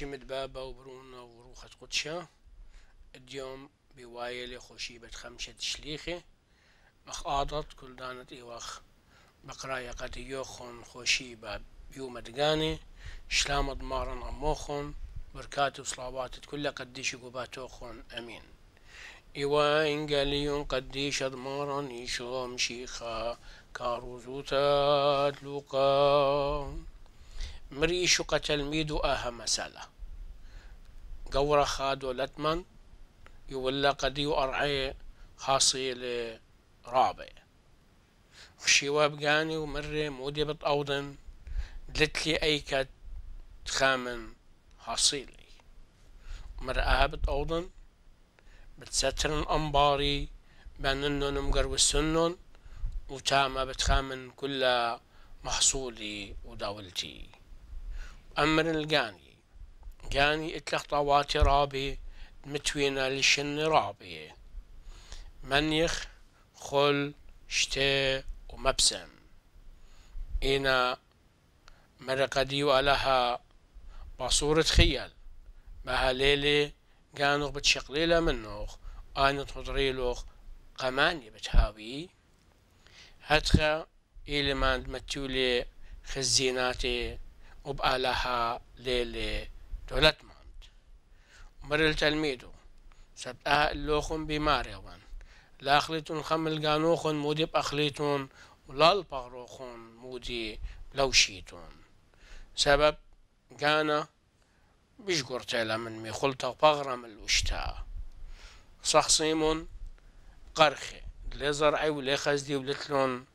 شمد بابا وبرونا وروخة قدشة اليوم بوايلي خوشي خمشت شليخي اخ آدت كل دانت إيواخ بقرايا قد يوخن خوشي باب بيوم دقاني شلام ضمارن أموخن بركات وصلوات كل قديش قباتوخون أمين إوا إنجليون قديش أضمارن إيشوم شيخا كاروزوتات لوقا قتل ميدو آها مسالة قورة خادو لتمن يولا قديو أرعي حاصل رابع وشيواب قاني ومري مودي بتأوضن دلتلي أيكت تخامن حاصيلي مرآها بتأوضن بتسترن أنباري باننن مقر والسنن وتاما بتخامن كل محصولي ودولتي أمر القاني قاني اتلخ طواتي رابي متوينا لشن رابي منيخ خل شتي ومبسم إنا مرقدي وألها بصورة خيال بها ليلي قانوخ بتشقليلة منوخ أنا تطريلوخ قماني بتهاوي هتخا إلي ما متولي خزيناتي وبقى لها ليلة دولت ماند ومر التلميذ سبقها اللوخن بماريوان لاخليتون خم القانوخن مودي بأخليتون ولا البغروخن مودي لوشيتون سبب كان بيش قرتيلا من مي خلطة بغرم الوشتا صخصيمون قرخي لي زرعي ولي خزدي ولتلون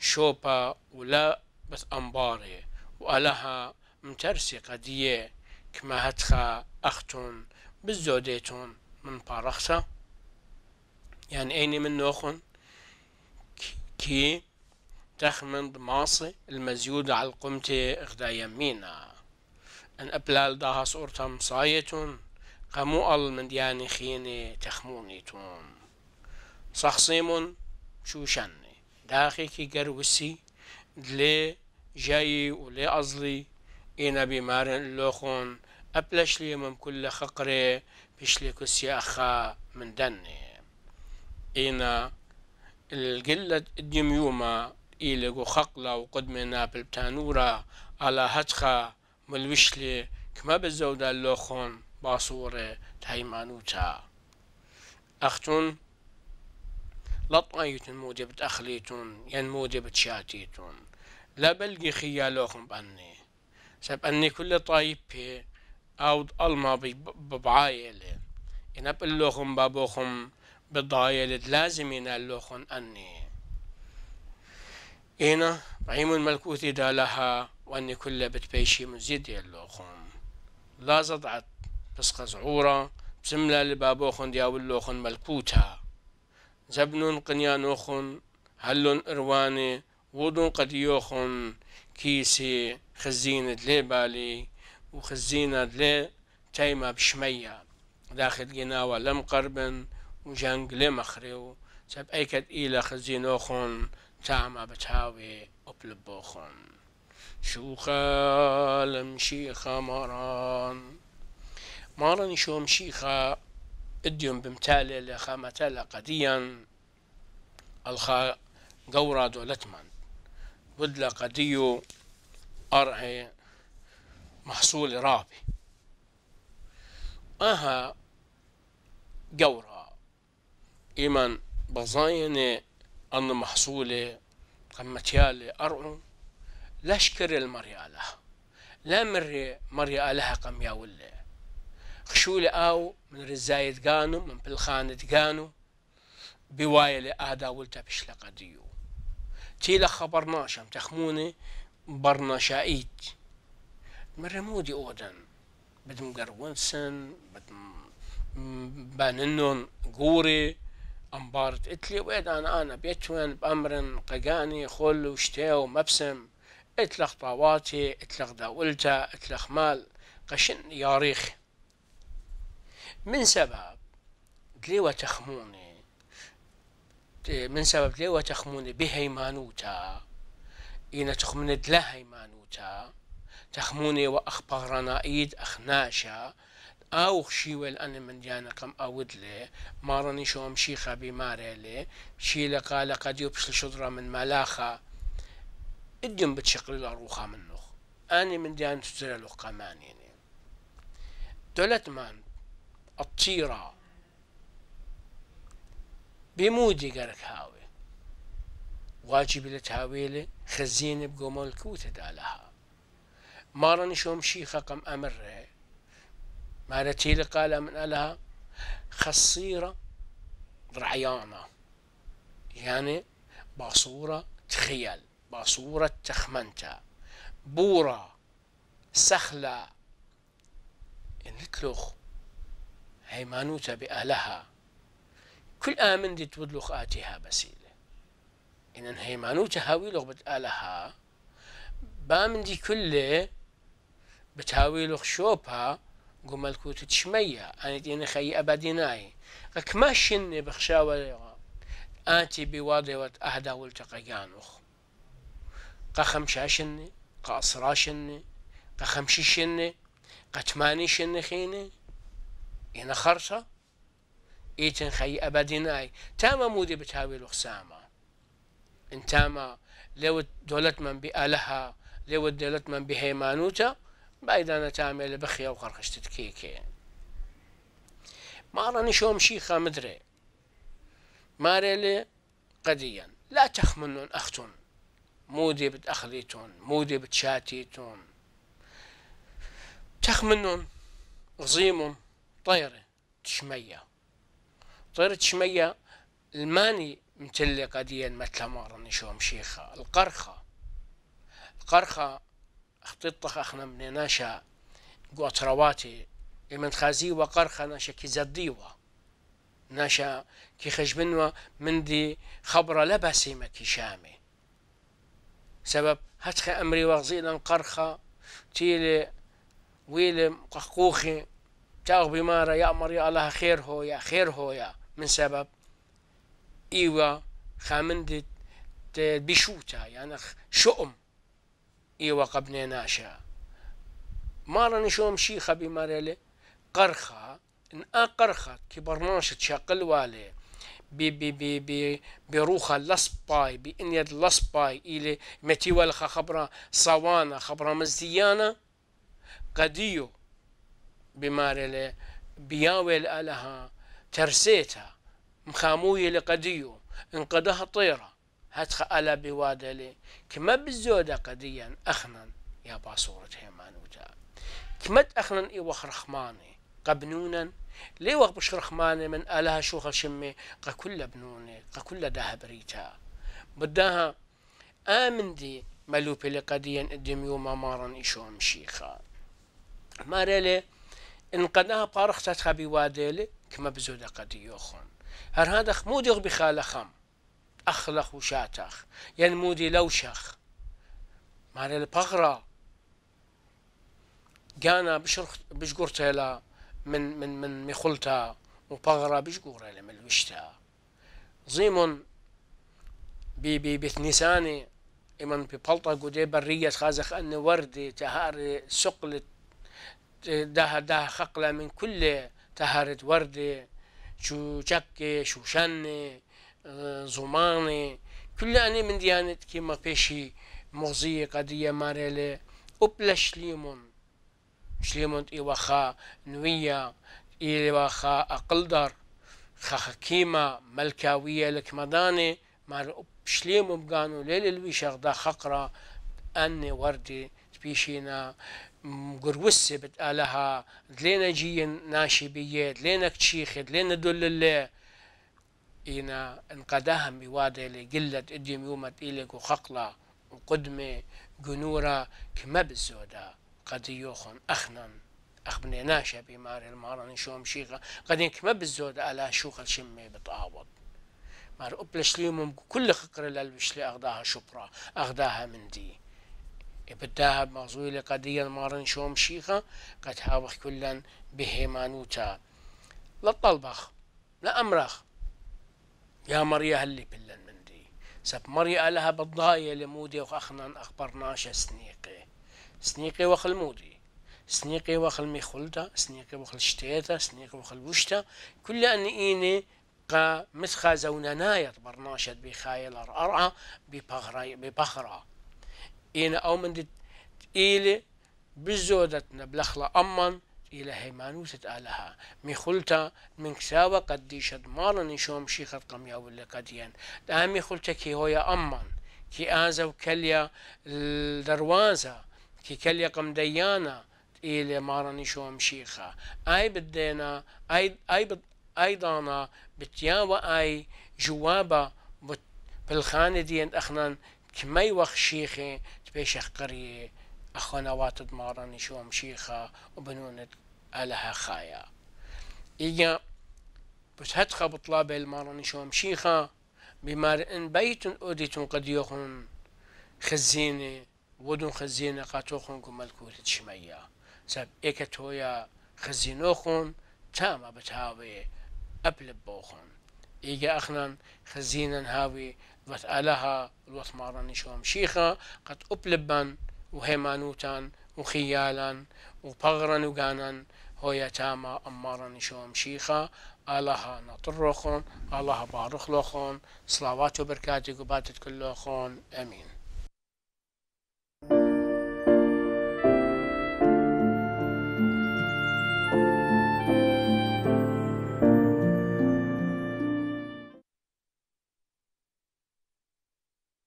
شوبا ولا بس أمباري وألها مترسي قدية كما هتخا اختون بزوديتون من پارختا يعني ايني من نوخن كي تخمن دماصي المزيود على القمتة غدا يمينا ان ابلال داها صورتم صايتون قمو ال من دياني خيني تخمونيتون صخصيمون شني داخي كي قروسي دلي جاي ولي أزلي اینا بیمارن لخون ئە پلەشلی ممکل لە خەقرێ پیشلێک و من دەنێ اینا الجلة دیمیوما إيلغو خقلا قدم نابل بتانورا على هتخا ملوشلي كما بزودا اللوخون باصورة تايمانوتا أختون لطايتون موجبة أخليتون ين موجبة شاتيتون لا بلغي خيالوخم بأني سب أني كل طايبة أود ألما ببعايلة إنب اللوخم بابوخم بضايلة لازم ينالوخن أني إنا عيم الملكوتي دالها وأني كل بتبيشي مزيد يلوخن لا زدعت بس قزعورة بسملة لبابوخن دياولوخن ملكوتها زبنون قنيانوخن هلون إرواني ودون قديوخن كيسي خزينة لي بالي و خزینە تايمة بشمية داخل جناوة لم قربن و لم لێ سب و چەپ ئەیکەت ئی تعمى بتهاوي خۆن تامە بەتاوێ مران بۆ خۆن شوخە لەم شیخە ماڕان ماڕنی شۆم شیخە ئدیۆم بدلا قديو أرعي محصول رابي اها جورا إيمان بزاينة ان محصولة قمتيالي ارعو لشكر المريالة لا مري مريالها قم ياولي خشولي او من رزايد قانو من بالخانة قانو بوايلي اهدا ولتا بشلقة ديو تيلا خبرناشم تخموني برناشايت مرمودي اودن بدم قرونسن بدم باننون قوري امبارت اتلي ويد انا انا بيتون بامر قجاني خل وشتي ومبسم اتلخ طاواتي اتلخ داولتا اتلخ مال قشن ياريخ من سبب دليوة تخموني من سبب لي وتخمون بهيمانوتا إن تخمون دلا هيمانوتا تخموني وأخبارنا إيد أخناشا او شيوال انا من جانا قم اود لي مارني شوم شيخه بماري لي شيله قال قد يبشل الشدرة من ملاخه إديم بتشقل الاروخه منوخ اني من جانا تزرع لقمانيني دولت مان الطيره بمودي قالك هاوي واجب لە خزين لێ خەزیێنە بگۆمەڵکوتەدا لەها ماڕەن شۆم شیخە قەم ئەمرڕێ مارە تێلە قالە من ئەلها خەسیرە باصورة یانێ باسوورە تخیل باسوورە تەخمەنتە بورە سەخلە هيمانوتا بآلها كل آمن دي تود آتيها بسيلة إن هيمانو تهاوي لغ آلها بامن دي كله بتهاوي لغ شوبها قمل كوت تشمية أنا دي نخي أبديناي شني بخشاوة آتي بواضي أهدا والتقيانوخ قخمشاشن قأسراشن قخمششن شني خيني إن خرصة ئیتن خەی ئەبەدی نای تامە مودی بتاوی لوخسامە ئتامە لێوت لو بیئالەها لێوت دەلەتمان بهێمانوتە بایدانە تامێ لە بەخیا و ما کێکێ ماڕەنی شۆمشی خەمدرێ ما ريلي قديا لا تخمنون اختون مودي بتأخليتون مودي بتشاتيتون تخمنون غزيمون طيرة تشمية طير تشمية الماني متلقة دي مثل مرة نشوم شيخة القرخة القرخة خطيطة اخنا من ناشا قوترواتي من خازي وقرخة ناشا كي زديوة ناشا كي خجبنوا من دي خبرة لبسي ما كي شامي سبب هتخ أمري وغزينا قرخة تيلي ويلي قخقوخي تاغ بمارة يا أمر يا الله خير هو يا خير هو يا من سبب إيوا خامندت بشوتا يعني شؤم إيوا قبني ناشا مارن شوم شيخة بمارلي قرخة إن قرخة كبرناش تشاقل والي بي بي بي بي بروخة لصباي بإن يد لصباي إلي متي والخة خبرة صوانة خبرة مزيانة قديو بمارلي بياوي الألها ترسيتا مخاموية لقديو انقدها طيرة هتخ ألا بوادلي كما بزودة قديا أخنا يا باصورة هيمان وتا كما أخنا إيوخ رخماني قبنونا لي وقت بش رخماني من ألها شوخ شمي قكل بنوني قكل دهب ريتا بداها آمن دي ملوبي لقديا الدميو مامارا إشو مشيخا مارلي انقدها بارخ تتخبي وادلي کمە بزۆدەقە دیۆخۆن هەرهادەخ مودیغ بخالەخەم ئەخلەخ و شاتەخ یەن يعني مودی لوشخ شەخ البغرة جانا بشرخ گانە بشگورتێلا من من من میخولتە وبەغڕە من لە زيمون بي بي بثنساني إمن ببلطة قدي برية خازخ أن وردي تهاري سقلت ده ده خقلة من كل كهرة وردة شوشكة شوشنة اه، زمان كل أنا من ديانت كيما بيشي مغزية قضية ماريلي أبلا شليمون شليمون إيوخا نوية إيوخا أقلدر خاخ كيما ملكاوية لكمداني مار شليمون بقانو ليل الويشاغ دا خقرة أني وردي تبيشينا مقروسة بت آلها جيين ناشي بيه دلينا دول اللي إينا انقدها انقدهم بوادي قلت إديم يومت إليك وخقلة وقدمة جنورة كما بالزودة قد يوخن أخنا أخبني ناشا بماري المارن شوم شيخة قد كما بالزودة على شوخ الشمي بتعوض مار أبلش ليوم كل خقر للبش أغداها شبرا أغداها من دي يبدا موضوع لقضية مارن شوم شيخة قد هاوخ كلا بهيمانوتا للطلبخ لا أمرخ يا مريا هلي بلا مندي سب مريا لها بضاية لمودي وخخنا أخبرناش سنيقي سنيقي وخل مودي سنيقي وخل ميخلتا سنيقي وخل شتيتا سنيقي وخل وشتا كل أن إيني قا مسخا زونانا يطبرناشت بخايل أرأة ببخرا, ببخرة. إينا أومن إيلي بزودتنا بلخلا أمن إلى هيمانوسة آلها ميخلتا من كساوة قد ديشت مارا نشوم شيخة قميا ولا قديان دا ميخلتا كي هويا أمن كي آزا وكاليا الدروازة كي كاليا قم ديانا إلى مارا نشوم شيخة أي بدينا أي أي بد أي دانا بتياوة أي جوابا بالخانة ديان أخنا كما يوخ شيخي تبيش قرية أخونا واتد مارن شوم شيخة وبنونت ألها خايا إيجا بس هتخا بطلاب المارن شوم شيخة بمار إن بيت أوديتون قد يخون خزينة ودون خزينة قاتوخون كمالكوت شمية سب إيكتويا خزينوخون تاما بتهاوي أبلب بوخون إيجا أخنا خزينا هاوي بس وتقالها الوثمارن شوم شيخة قد أبلبن وهيمانوتان وخيالا وبغرا وقانا هويا تاما أمارن شوم شيخة آلها نطرخون آلها بارخ لخون صلوات وبركاتك وباتت كلخون أمين